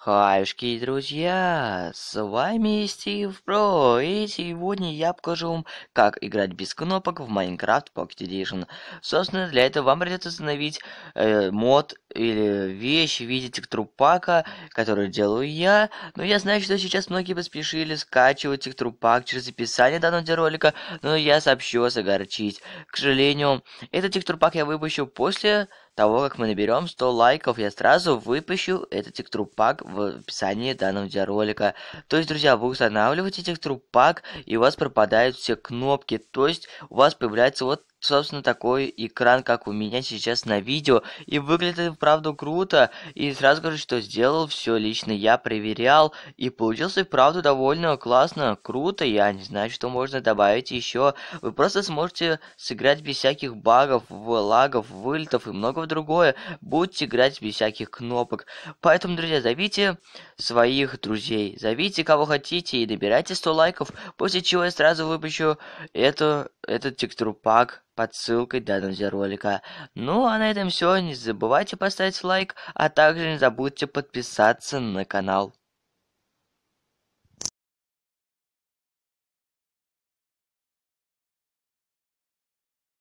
Хаюшки, друзья, с вами Стив Про, и сегодня я покажу вам, как играть без кнопок в Minecraft Pocket Edition. Собственно, для этого вам придется установить э, мод или вещь в виде тектрупака, которую делаю я, но я знаю, что сейчас многие поспешили скачивать тектрупак через описание данного видеоролика, но я сообщу вас огорчить. К сожалению, этот тектрупак я выпущу после того, как мы наберем 100 лайков, я сразу выпущу этот тектрупак в описании данного видеоролика. То есть, друзья, вы устанавливаете тектрупак, и у вас пропадают все кнопки, то есть у вас появляется вот собственно, такой экран, как у меня сейчас на видео. И выглядит это, круто. И сразу скажу, что сделал все лично я, проверял. И получился, вправду, довольно классно, круто. Я не знаю, что можно добавить еще. Вы просто сможете сыграть без всяких багов, лагов, вылетов и многого другое. будьте играть без всяких кнопок. Поэтому, друзья, зовите своих друзей. Зовите кого хотите и добирайте 100 лайков. После чего я сразу выпущу эту, этот текстурпак под ссылкой данного данном видеоролика. Ну а на этом все. Не забывайте поставить лайк, а также не забудьте подписаться на канал.